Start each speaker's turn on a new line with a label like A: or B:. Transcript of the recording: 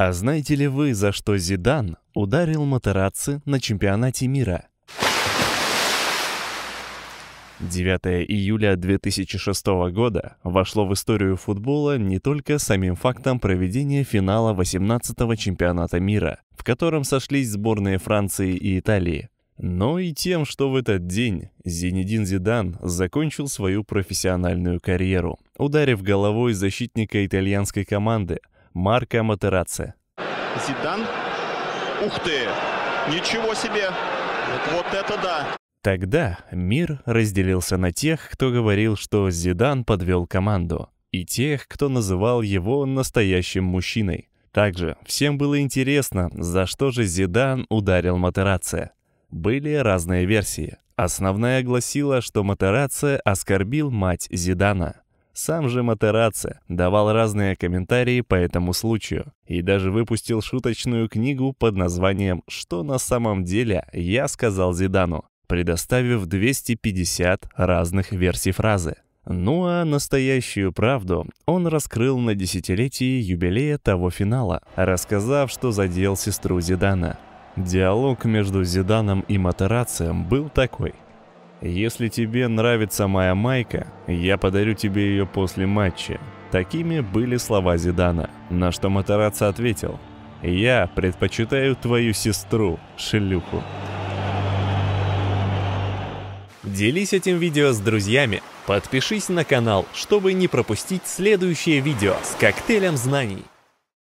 A: А знаете ли вы, за что Зидан ударил Матерацци на чемпионате мира? 9 июля 2006 года вошло в историю футбола не только самим фактом проведения финала 18-го чемпионата мира, в котором сошлись сборные Франции и Италии, но и тем, что в этот день Зенедин Зидан закончил свою профессиональную карьеру, ударив головой защитника итальянской команды – Марко Матераци.
B: Зидан. Ух ты! Ничего себе! Вот это да!
A: Тогда мир разделился на тех, кто говорил, что Зидан подвел команду, и тех, кто называл его настоящим мужчиной. Также всем было интересно, за что же Зидан ударил Матераци. Были разные версии. Основная гласила, что Матераци оскорбил мать Зидана – сам же Матерацци давал разные комментарии по этому случаю и даже выпустил шуточную книгу под названием «Что на самом деле я сказал Зидану», предоставив 250 разных версий фразы. Ну а настоящую правду он раскрыл на десятилетии юбилея того финала, рассказав, что задел сестру Зидана. Диалог между Зиданом и Матерацием был такой – если тебе нравится моя майка, я подарю тебе ее после матча. Такими были слова Зидана, на что Матараца ответил, «Я предпочитаю твою сестру, шлюху». Делись этим видео с друзьями, подпишись на канал, чтобы не пропустить следующее видео с коктейлем знаний.